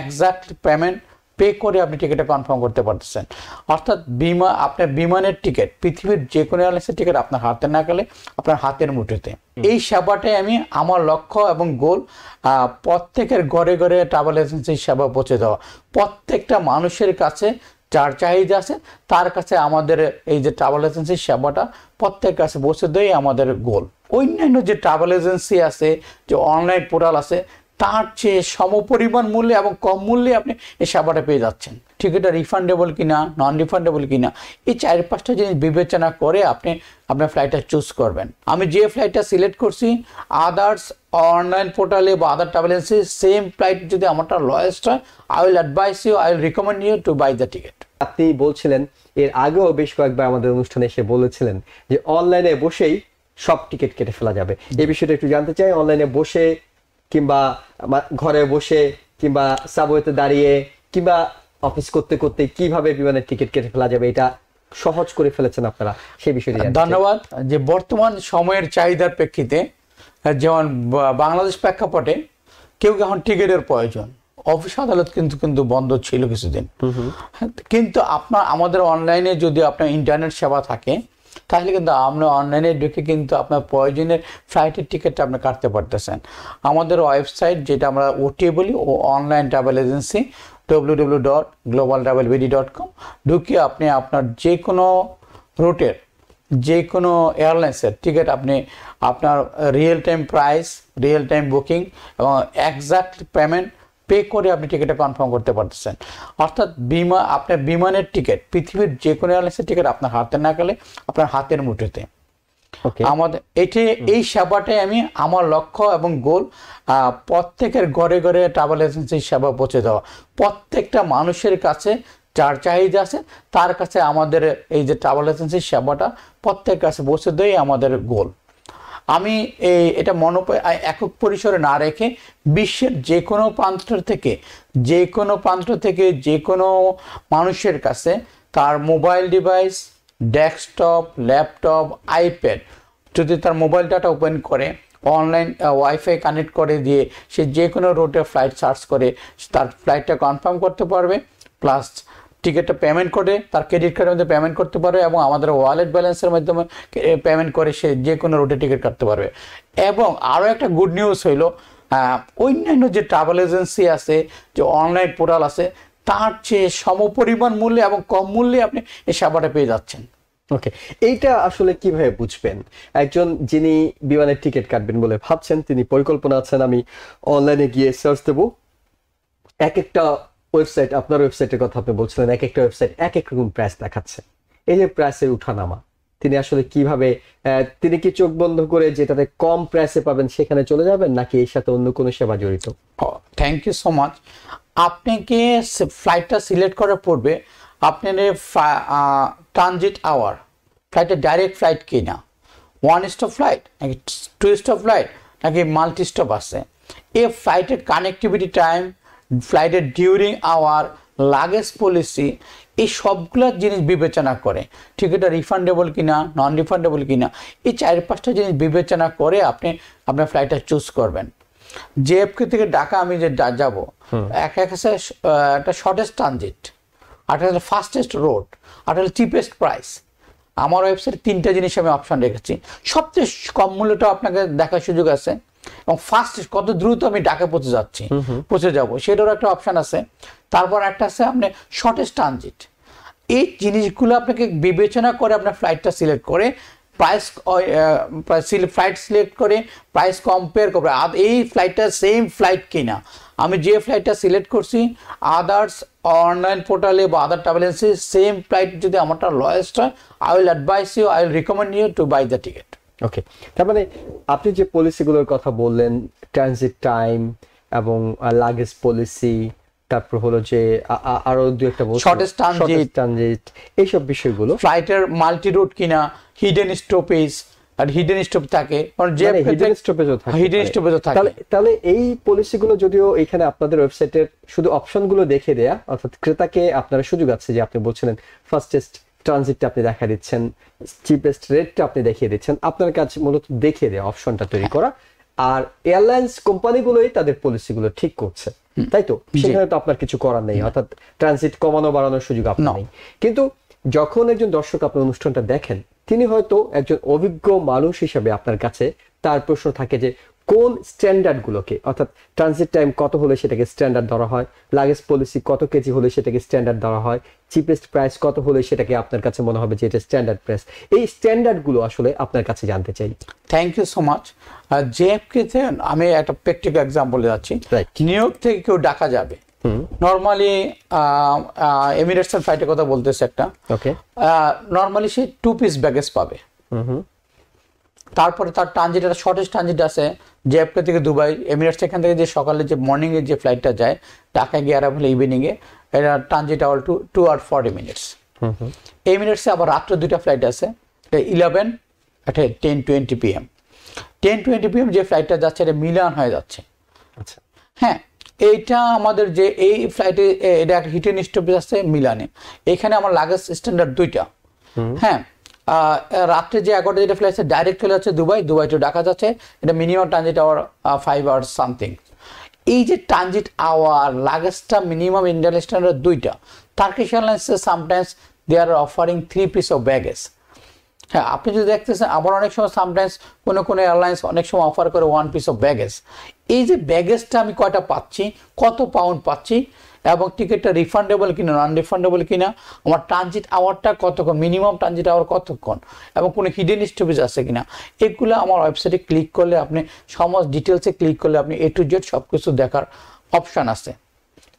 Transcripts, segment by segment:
Exact payment pay করে আপনি টিকিটটা কনফার্ম করতে পারতেছেন অর্থাৎ বিমা আপনার বিমানের টিকিট পৃথিবীর যে কোনো এয়ারলাইন্সের টিকিট আপনার হাতে না গেলে আপনার হাতের মুঠোতে এই সেবাটাই আমি আমার লক্ষ্য এবং গোল প্রত্যেকের ঘরে ঘরে ট্রাভেল এজেন্সির সেবা পৌঁছে দেওয়া প্রত্যেকটা মানুষের কাছে যার চাহিদা আছে তার কাছে আমাদের এই যে ট্রাভেল এজেন্সির সেবাটা প্রত্যেক কাছে পৌঁছে দেওয়াই আমাদের গোল অন্যান্য যে ট্রাভেল এজেন্সি আছে যে অনলাইন পোর্টাল আছে তার চেয়ে সমপরিমাণ মূল্যে এবং কম মূল্যে আপনি এই সেবাটা পেয়ে যাচ্ছেন ঠিক এটা রিফান্ডেবল কিনা নন রিফান্ডেবল কিনা এই চার পাঁচটা জিনিস বিবেচনা করে আপনি আপনার ফ্লাইটটা চুজ করবেন আমি যে ফ্লাইটটা সিলেক্ট করছি আদার্স অনলাইন পোর্টালে বা other travel agency same flight যদি আমারটা লয়েস্ট হয় I will advice you I will recommend you to buy the ticket আপনি বলছিলেন এর আগেও বেশ কয়েকবার আমাদের অনুষ্ঠানে এসে বলেছিলেন যে অনলাইনে বসেই সব টিকিট কেটে ফেলা যাবে এই বিষয়টা একটু জানতে চাই অনলাইনে বসে কিংবা ঘরে বসে কিংবা সাবওয়েতে দাঁড়িয়ে কিংবা অফিস করতে করতে কিভাবে বিমানের টিকিট কেটে ফেলা যাবে এটা সহজ করে ফেলেছেন আপনারা সেই বিষয়ে ধন্যবাদ যে বর্তমান সময়ের চাহিদার প্রেক্ষিতে যেমন বাংলাদেশ প্রেক্ষাপটে কেউ এখন টিকিটের প্রয়োজন অফিস আদালত কিন্তু কিন্তু বন্ধ ছিল কিছুদিন কিন্তু আপনার আমাদের অনলাইনে যদি আপনার ইন্টারনেট সেবা থাকে তাহলে কিন্তু আপনি অনলাইনে ঢুকে কিন্তু আপনার প্রয়োজনের ফ্লাইটের টিকিটটা আপনি কাটতে পারতেছেন আমাদের ওয়েবসাইট যেটা আমরা ওটিএ বলি ও online travel agency W W dot global travel BD dot com ঢুকে আপনি আপনার যে কোনো রুটের যে কোনো এয়ারলাইন্সের টিকিট আপনি আপনার real time price real time booking এবং একজাক্ট পেমেন্ট পে করে আপনি টিকিটটা কনফার্ম করতে পারতেছেন অর্থাৎ বিমা আপনার বিমানের টিকিট পৃথিবীর যে কোনো এয়ারলাইন্সের টিকিট আপনার হাতে না গেলে আপনার হাতের মুঠোতে আমাদের এটি এই সেবাটাই আমি আমার লক্ষ্য এবং গোল প্রত্যেকের ঘরে ঘরে ট্রাভেল এজেন্সির সেবা পৌঁছে দেওয়া প্রত্যেকটা মানুষের কাছে যার চাহিদা আছে তার কাছে আমাদের এই যে ট্রাভেল এজেন্সির সেবাটা প্রত্যেকের কাছে পৌঁছে দেওয়াই আমাদের গোল আমি এটা মন একক পরিসরে না রেখে বিশ্বের যে কোনো প্রান্ত থেকে যে কোনো প্রান্ত থেকে যে কোনো মানুষের কাছে তার mobile device desktop laptop iPad যদি তার মোবাইল ডাটা ওপেন করে অনলাইন ওয়াইফাই কানেক্ট করে দিয়ে সে যে কোনো রুটে ফ্লাইট সার্চ করে তার ফ্লাইটটা কনফার্ম করতে পারবে প্লাস টিকিটটা পেমেন্ট করে তার ক্রেডিট কার্ডের মধ্যে পেমেন্ট করতে পারবে এবং আমাদের ওয়ালেট ব্যালেন্সের মাধ্যমে পেমেন্ট করে সে যে কোনো রুটে টিকিট কাটতে পারবে এবং আরও একটা গুড নিউজ হইল অন্যান্য যে ট্রাভেল এজেন্সি আছে যে অনলাইন পোর্টাল আছে তার চেয়ে সমপরিমাণ মূল্যে এবং কম মূল্যে আপনি এই সেবাটা পেয়ে যাচ্ছেন ওকে এইটা আসলে কিভাবে বুঝবেন একজন যিনি বিমানের টিকিট কাটবেন বলে ভাবছেন তিনি পরিকল্পনা আছেন আমি অনলাইনে গিয়ে সার্চ দেবো এক একটা ওয়েবসাইট আপনার ওয়েবসাইটের কথা আপনি বলছিলেন এক একটা ওয়েবসাইট এক এক রকম প্রাইস দেখাচ্ছে এই যে প্রাইসের উঠানামা তিনি আসলে কিভাবে তিনি কি চোখ বন্ধ করে যেটাতে কম প্রাইসে পাবেন সেখানে চলে যাবেন নাকি এর সাথে অন্য কোনো সেবা জড়িত থ্যাংক ইউ সো মাচ আপনাকে ফ্লাইটটা সিলেক্ট করার পূর্বে আপনার ট্রানজিট আওয়ার ফ্লাইটের ডাইরেক্ট ফ্লাইট কি না ওয়ান স্টপ ফ্লাইট নাকি টু স্টপ ফ্লাইট নাকি মাল্টি স্টপ আছে এ ফ্লাইটের কানেক্টিভিটি টাইম ফ্লাইটের ডিউরিং আওয়ার লাগেজ পলিসি এই সবগুলা জিনিস বিবেচনা করে ঠিক এটা রিফান্ডেবল কিনা নন রিফান্ডেবল কিনা এই চার পাঁচটা জিনিস বিবেচনা করে আপনি আপনার ফ্লাইটটা চুজ করবেন জেএফকে থেকে ঢাকা আমি যে যাব এক এক একটা শর্টেস্ট ট্রানজিট আর হচ্ছে ফাস্টেস্ট রোড আর চিপেস্ট প্রাইস আমার ওয়েবসাইটে তিনটা জিনিস আমি অপশন রেখেছি সবচেয়ে কম মূল্যটা আপনাকে দেখার সুযোগ আছে এবং ফার্স্ট কত দ্রুত আমি ডাকে পৌঁছে যাচ্ছি পৌঁছে যাব সেটারও একটা অপশান আছে তারপর একটা আছে আপনি শর্টেস্ট ট্রানজিট এই জিনিসগুলো আপনাকে বিবেচনা করে আপনার ফ্লাইটটা সিলেক্ট করে প্রাইস ফ্লাইট সিলেক্ট করে প্রাইস কম্পেয়ার করবে আর এই ফ্লাইটটা সেম ফ্লাইট কিনা আমি যে ফ্লাইটটা সিলেক্ট করছি আদার্স অনলাইন পোর্টালে বা other travel agency same flight যদি আমারটা লয়েস্ট হয় I will advice you I will recommend you to buy the ticket okay তার মানে আপনি যে পলিসিগুলোর কথা বললেন ট্রানজিট টাইম এবং লাগেজ পলিসি তারপর হলো যে আরো দু একটা শর্টেজ ট্রানজিট এইসব বিষয়গুলো ফ্লাইটের মাল্টি রুট কিনা হিডেন স্টপেজ আর হিডেন স্টপ থাকে যে হিডেন মানে স্টপেজও থাকে হিডেন স্টপেজও থাকে তাহলে এই পলিসিগুলো যদিও এখানে আপনাদের ওয়েবসাইটের শুধু অপশনগুলো দেখে দেয়া অর্থাৎ ক্রেতাকে আপনারা সুযোগ আছে যে আপনি বলছিলেন ফার্স্টেস্ট ট্রানজিটটা আপনি দেখা দিচ্ছেন চিপেস্ট রেটটা আপনি দেখিয়ে দিচ্ছেন আপনার কাছে মূলত দেখিয়ে দেয় অপশনটা তৈরি করা আর এয়ারলাইন্স কোম্পানিগুলোই তাদের পলিসিগুলো ঠিক করছে তাই তো সেখানে তো আপনার কিছু করার নেই অর্থাৎ ট্রানজিট কমানো বাড়ানোর সুযোগ আপনার নেই কিন্তু যখন একজন দর্শক আপনার অনুষ্ঠানটা দেখেন তিনি হয়তো একজন অভিজ্ঞ মানুষ হিসেবে আপনার কাছে তার প্রশ্ন থাকে যে কোন স্ট্যান্ডার্ডগুলোকে অর্থাৎ ট্রানজিট টাইম কত হলে সেটাকে স্ট্যান্ডার্ড ধরা হয় লাগেজ পলিসি কত কেজি হলে সেটাকে স্ট্যান্ডার্ড ধরা হয় চিপেস্ট প্রাইস কত হলে সেটাকে আপনার কাছে মনে হবে যে এটা স্ট্যান্ডার্ড প্রাইস এই স্ট্যান্ডার্ডগুলো আসলে আপনার কাছে জানতে চাই থ্যাংক ইউ সো মাচ জেএফকেতে আমি একটা প্র্যাকটিক্যাল এক্সাম্পল যাচ্ছি নিউ ইয়র্ক থেকে কেউ ডাকা যাবে নর্মালি এমিরেটস ফ্লাইটের কথা বলতেছে একটা ওকে নর্মালি সে টু পিস ব্যাগেজ পাবে তারপরে তার ট্রানজিট একটা শর্টেজ ট্রানজিট আছে জেএফকে থেকে দুবাই এমিরেটস এখান থেকে যে সকালে যে মর্নিংয়ে যে ফ্লাইটটা যায় ঢাকায় গিয়ে আরাম হলে ইভিনিংয়ে এটা ট্রানজিট আওয়ার টু টু আর ফর্টি মিনিটস এই মিনিটসে আবার রাত্রে দুইটা ফ্লাইট আছে ইলেভেন একটা ten twenty PM ten twenty PM যে ফ্লাইটটা যাচ্ছে এটা মিলান হয়ে যাচ্ছে আচ্ছা হ্যাঁ এইটা আমাদের যে এই ফ্লাইটে এটা একটা হিটেন স্টপেজ আছে মিলানে এখানে আমার লাগেজ স্ট্যান্ডার্ড দুইটা হ্যাঁ রাত্রে যে এগারোটা যেটা ফ্লাইট আছে ডাইরেক্ট চলে যাচ্ছে দুবাই দুবাই টু ঢাকা যাচ্ছে এটা minimum transit hour five hour something এই যে ট্রানজিট আওয়ার লাগেজটা মিনিমাম ইন্ডিয়ান স্ট্যান্ডার্ড দুইটা টার্কিশ এয়ারলাইন্সে sometimes they are offering three piece of baggage হ্যাঁ আপনি যদি দেখতেছেন আবার অনেক সময় সামটাইমস কোনো কোনো এয়ারলাইন্স অনেক সময় অফার করে ওয়ান পিস অফ ব্যাগেজ এই যে ব্যাগেজটা আমি কয়টা পাচ্ছি কত পাউন্ড পাচ্ছি এবং টিকিটটা রিফান্ডেবল কিনা নন রিফান্ডেবল কিনা আমার ট্রানজিট আওয়ারটা কতক্ষণ মিনিমাম ট্রানজিট আওয়ার কতক্ষণ এবং কোনো হিডেন স্টপেজ আছে কিনা এগুলো আমার ওয়েবসাইটে ক্লিক করলে আপনি সমস্ত ডিটেলসে ক্লিক করলে আপনি এ টু জেড সব কিছু দেখার অপশান আছে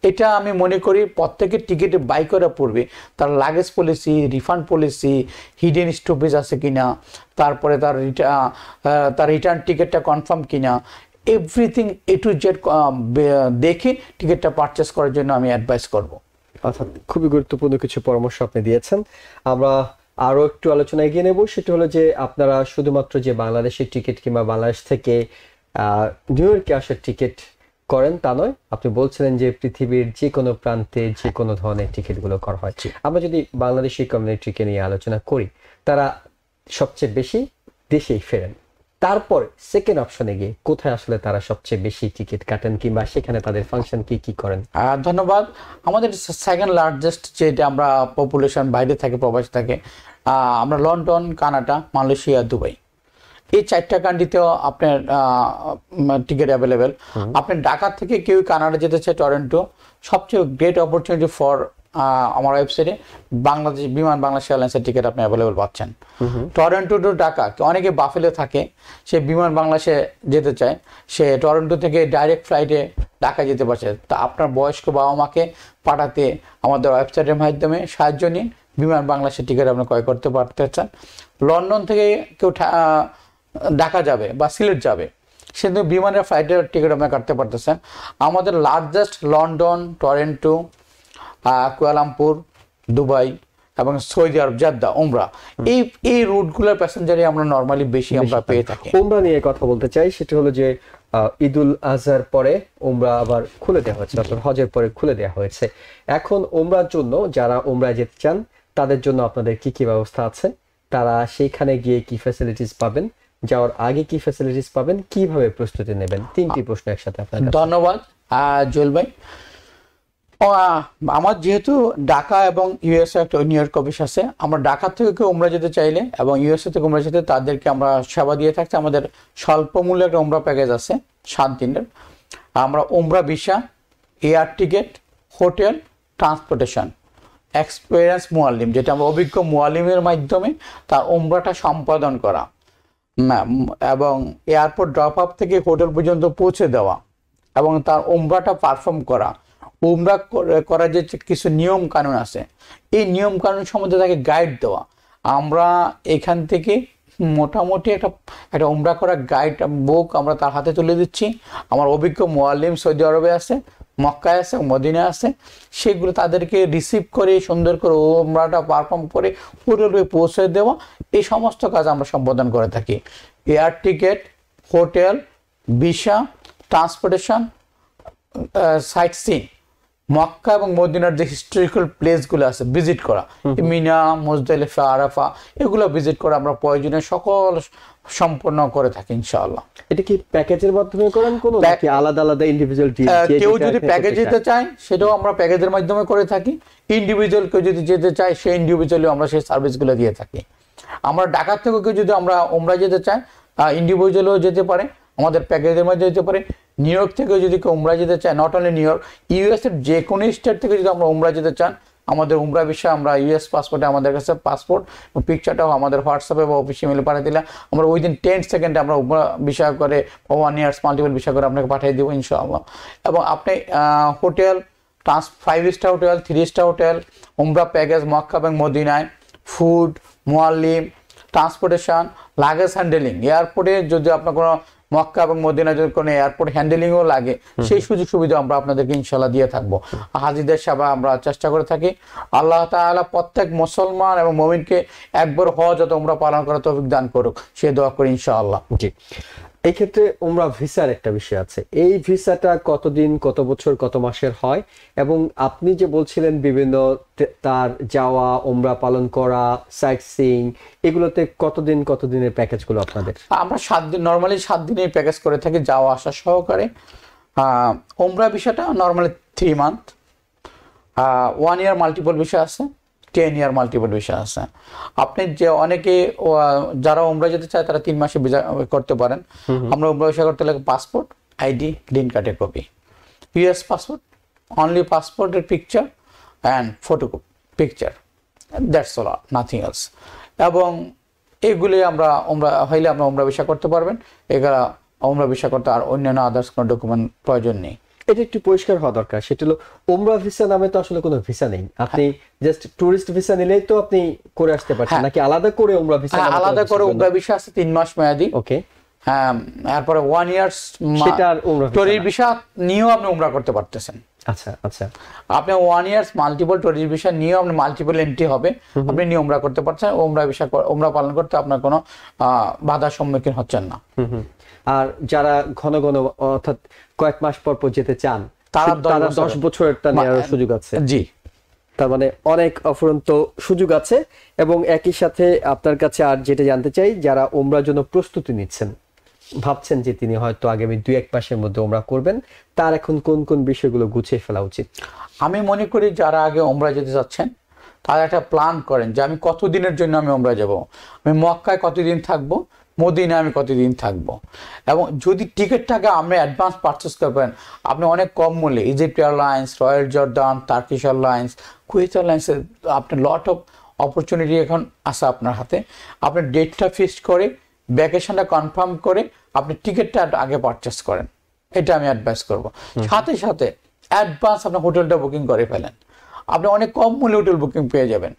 এটা আমি মনে করি প্রত্যেকের টিকিট বাই করার পূর্বে তার luggage policy refund policy hidden stoppage আছে কিনা তারপরে তার তার রিটার্ন টিকিটটা কনফার্ম কিনা এভরিথিং এ টু জেড দেখে টিকিটটা পারচেস করার জন্য আমি অ্যাডভাইস করব অর্থাৎ খুবই গুরুত্বপূর্ণ কিছু পরামর্শ আপনি দিয়েছেন আমরা আরও একটু আলোচনা এগিয়ে নেব সেটা হলো যে আপনারা শুধুমাত্র যে বাংলাদেশের টিকিট কিংবা বাংলাদেশ থেকে নিউ ইয়র্কে আসার টিকিট করেন তা নয় আপনি বলছিলেন যে পৃথিবীর যে কোনো প্রান্তে যে কোনো ধরনের টিকিটগুলো করা হয় আমরা যদি বাংলাদেশি কমিউনিটিকে নিয়ে আলোচনা করি তারা সবচেয়ে বেশি দেশেই ফেরেন তারপর সেকেন্ড অপশনে গিয়ে কোথায় আসলে তারা সবচেয়ে বেশি টিকিট কাটেন কিংবা সেখানে তাদের ফাংশন কি কি করেন ধন্যবাদ আমাদের সেকেন্ড লার্জেস্ট যেটা আমরা পপুলেশন বাইরে থাকে প্রবাস থাকে আমরা লন্ডন কানাডা মালয়েশিয়া দুবাই এই চারটা কান্ট্রিতেও আপনার টিকিট অ্যাভেলেবেল আপনি ঢাকা থেকে কেউ কানাডা যেতে চায় টরেন্টো সবচেয়ে গ্রেট অপরচুনিটি ফর আমার ওয়েবসাইটে বাংলাদেশ বিমান বাংলাদেশ এয়ারলাইন্সের টিকিট আপনি অ্যাভেলেবল পাচ্ছেন টরেন্টো টু ঢাকা অনেকে বাফেলে থাকে সে বিমান বাংলাদেশে যেতে চায় সে টরেন্টো থেকে ডাইরেক্ট ফ্লাইটে ঢাকা যেতে পারছে তা আপনার বয়স্ক বাবা মাকে পাঠাতে আমাদের ওয়েবসাইটের মাধ্যমে সাহায্য নিন বিমান বাংলাদেশের টিকিট আপনি ক্রয় করতে পারতেছেন লন্ডন থেকে কেউ ঢাকা যাবে বা সিলেট যাবে সেদিন বিমানের ফ্লাইটের টিকিট আপনি কাটতে পারতেছেন আমাদের largest London Toronto Kuala Lumpur Dubai এবং সৌদি আরব জাদ্দা উমরা এই এই রুটগুলোর প্যাসেঞ্জারই আমরা নর্মালি বেশি আমরা পেয়ে থাকি উমরা নিয়ে কথা বলতে চাই সেটা হলো যে ঈদুল আজহার পরে উমরা আবার খুলে দেওয়া হয়েছে অর্থাৎ হজের পরে খুলে দেওয়া হয়েছে এখন উমরার জন্য যারা উমরা যেতে চান তাদের জন্য আপনাদের কি কি ব্যবস্থা আছে তারা সেইখানে গিয়ে কি ফ্যাসিলিটিস পাবেন যাওয়ার আগে কি ফ্যাসিলিটিস পাবেন কিভাবে প্রস্তুতি নেবেন তিনটি প্রশ্ন একসাথে আপনার ধন্যবাদ জুয়েল ভাই আমার যেহেতু ঢাকা এবং ইউএসএ একটা নিউ ইয়র্ক অফিস আছে আমরা ঢাকা থেকে কেউ উমরা যেতে চাইলে এবং ইউএসএ থেকে উমরা যেতে তাদেরকে আমরা সেবা দিয়ে থাকছি আমাদের স্বল্প মূল্যে একটা উমরা প্যাকেজ আছে সাত দিনের আমরা উমরা visa air ticket hotel transportation experience মোয়ালিম যেটা আমরা অভিজ্ঞ মোয়ালিমের মাধ্যমে তার উমরাটা সম্পাদন করা এবং এয়ারপোর্ট ড্রপ আপ থেকে হোটেল পর্যন্ত পৌঁছে দেওয়া এবং তার উমরাটা পারফর্ম করা উমরা করার যে কিছু নিয়ম কানুন আছে এই নিয়ম কানুন সম্বন্ধে তাকে গাইড দেওয়া আমরা এখান থেকে মোটামুটি একটা একটা উমরা করা গাইড বুক আমরা তার হাতে তুলে দিচ্ছি আমার অভিজ্ঞ মোয়াল্লিম সৌদি আরবে আছে মক্কায় আছে মদিনা আছে সেগুলো তাদেরকে রিসিভ করে সুন্দর করে ওমরাটা পারফর্ম করে পুরোপুরি পৌঁছে দেওয়া এই সমস্ত কাজ আমরা সম্বোধন করে থাকি air ticket hotel visa transportation sightseeing Mecca এবং মদিনার যে হিস্টোরিক্যাল প্লেসগুলো আছে ভিজিট করা মিনা মুজদালিফা আরাফা এগুলো ভিজিট করা আমরা প্রয়োজনে সকল সম্পন্ন করে থাকি ইনশাআল্লাহ এটা কি প্যাকেজের মাধ্যমে করেন কোন নাকি আলাদা আলাদা ইন্ডিভিজুয়াল কেউ যদি প্যাকেজ দিতে চায় সেটাও আমরা প্যাকেজের মাধ্যমে করে থাকি ইন্ডিভিজুয়াল কেউ যদি যেতে চায় সেই ইন্ডিভিজুয়ালি আমরা সেই সার্ভিসগুলো দিয়ে থাকি আমরা ঢাকা থেকে কেউ যদি আমরা ওমরা যেতে চায় ইন্ডিভিজুয়ালও যেতে পারে আমাদের প্যাকেজের মধ্যে হতে পারে নিউ ইয়র্ক থেকে যদি কেউ উমরা যেতে চায় নট অনলি নিউ ইয়র্ক ইউএসের যে কোনো স্টেট থেকে যদি আমরা উমরা যেতে চান আমাদের উমরা বিষয়ে আমরা ইউএস পাসপোর্টে আমাদের কাছে পাসপোর্ট পিকচারটাও আমাদের হোয়াটসঅ্যাপে বা অফিসে মেলে পাঠিয়ে দিলে আমরা উইদিন টেন সেকেন্ডে আমরা উমরা বিষয় করে ওয়ান ইয়ার্স মাল্টিপল বিষয় করে আপনাকে পাঠিয়ে দেবো ইনশাআল্লাহ এবং আপনি hotel trans five star hotel three star hotel উমরা প্যাকেজ মক্কা এবং মদিনায় ফুড মোয়াল্লিম ট্রান্সপোর্টেশন লাগেজ হ্যান্ডেলিং এয়ারপোর্টে যদি আপনার কোনো মক্কা এবং মদিনা যদি কোনো এয়ারপোর্ট হ্যান্ডেলিংও লাগে সেই সুযোগ সুবিধা আমরা আপনাদেরকে ইনশাল্লাহ দিয়ে থাকবো হাজিদের সেবা আমরা চেষ্টা করে থাকি আল্লাহ তালা প্রত্যেক মুসলমান এবং মমিনকে একবার হজ যত আমরা পালন করার তৌফিক দান করুক সে দোয়া করি ইনশাআল্লাহ জি এই ক্ষেত্রে ওমরা ভিসার একটা বিষয় আছে এই ভিসাটা কতদিন কত বছর কত মাসের হয় এবং আপনি যে বলছিলেন বিভিন্ন তার যাওয়া ওমরা পালন করা সাইট সিং এগুলোতে কতদিন কতদিনের প্যাকেজগুলো আপনাদের আমরা সাত দিন নর্মালি সাত দিনের প্যাকেজ করে থাকি যাওয়া আসা সহকারে ওমরা ভিসাটা normally three month one year multiple visa আছে টেন ইয়ার মাল্টিপল ভিসা আছে আপনি যে অনেকে যারা উমরা যেতে চায় তারা তিন মাসে ভিসা করতে পারেন আমরা উমরা ভিসা করতে লাগে পাসপোর্ট আইডি গ্রিন কার্ডের কপি ইউএস পাসপোর্ট অনলি পাসপোর্টের picture and photo picture that's all nothing else এবং এগুলি আমরা উমরা হইলে আমরা উমরা ভিসা করতে পারবেন এগুলা উমরা ভিসা করতে আর অন্যান্য আদার্স কোনো ডকুমেন্ট প্রয়োজন নেই এটা একটু পরিষ্কার হওয়া দরকার সেটা হলো ওমরা ভিসা নামে তো আসলে কোনো ভিসা নেই আপনি জাস্ট টুরিস্ট ভিসা নিলেই তো আপনি করে আসতে পারছেন হ্যাঁ। নাকি আলাদা করে ওমরা ভিসা হ্যাঁ, আলাদা করে ওমরা ভিসা আছে তিন মাস মেয়াদি ওকে হ্যাঁ তারপরে ওয়ান ইয়ার্স সেটা ওমরা ভিসা নিয়েও আপনি ওমরা করতে পারতেছেন আচ্ছা আচ্ছা আপনি one years multiple tourist visa নিয়ে আপনার মাল্টিপল এন্ট্রি হবে আপনি নিয়মরা করতে পারছেন ওমরা ভিসা ওমরা পালন করতে আপনার কোনো বাধার সম্মুখীন হচ্ছেন না আর যারা ঘন ঘন অর্থাৎ কয়েক মাস পর পর যেতে চান তারা দশ বছরেরটা নেওয়ার সুযোগ আছে জি তার মানে অনেক অফুরন্ত সুযোগ আছে এবং একই সাথে আপনার কাছে আর যেটা জানতে চাই যারা ওমরার জন্য প্রস্তুতি নিচ্ছেন ভাবছেন যে তিনি হয়তো আগামী দুই এক মাসের মধ্যে ওমরা করবেন তার এখন কোন কোন বিষয়গুলো গুছিয়ে ফেলা উচিত আমি মনে করি যারা আগে ওমরা যেতে চাচ্ছেন তারা একটা প্ল্যান করেন যে আমি কতদিনের জন্য আমি ওমরা যাব আমি মক্কায় কতদিন থাকবো মোদিনে আমি কতদিন থাকব এবং যদি টিকিটটাকে আপনি অ্যাডভান্স পারচেস করবেন আপনি অনেক কম মূল্যে Egypt airlines Royal Jordan Turkish airlines Kuwait এয়ারলাইন্সের আপনার লট অফ অপরচুনিটি এখন আসা আপনার হাতে আপনি ডেটটা ফিক্সড করে ভ্যাকেশনটা কনফার্ম করে আপনি টিকিটটা আগে পারচেস করেন এটা আমি অ্যাডভাইস করব সাথে সাথে অ্যাডভান্স আপনার হোটেলটা বুকিং করে ফেলেন আপনি অনেক কম মূল্যে হোটেল বুকিং পেয়ে যাবেন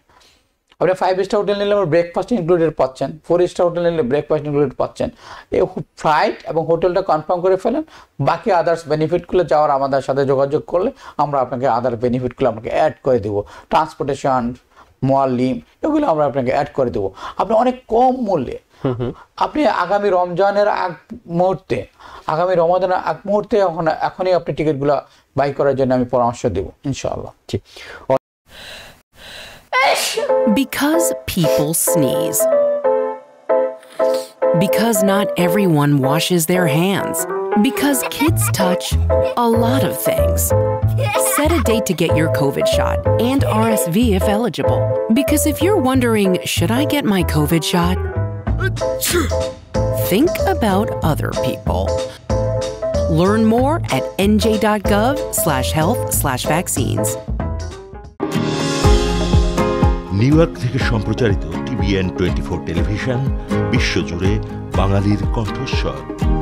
আপনি ফাইভ স্টার হোটেল নিলে ব্রেকফাস্ট ইনক্লুডেড পাচ্ছেন ফোর স্টার হোটেল নিলে ব্রেকফাস্ট ইনক্লুডেড পাচ্ছেন এই ফ্লাইট এবং হোটেলটা কনফার্ম করে ফেলেন বাকি আদার্স বেনিফিটগুলো যাওয়ার আমাদের সাথে যোগাযোগ করলে আমরা আপনাকে আদার বেনিফিটগুলো আপনাকে অ্যাড করে দেবো ট্রান্সপোর্টেশন মোয়াল্লিম এগুলো আমরা আপনাকে অ্যাড করে দেবো আপনি অনেক কম মূল্যে আপনি আগামী রমজানের আগ মুহূর্তে আগামী রমজানের আগ মুহূর্তে এখন এখনই আপনি টিকিটগুলো বাই করার জন্য আমি পরামর্শ দেব ইনশাআল্লাহ Because people sneeze. Because not everyone washes their hands. Because kids touch a lot of things. Set a date to get your COVID shot and RSV if eligible. Because if you're wondering, should I get my COVID shot? Think about other people. Learn more at nj.gov slash health slash vaccines. New York থেকে সম্প্রচারিত TVN twenty four television বিশ্বজুড়ে বাঙালির কণ্ঠস্বর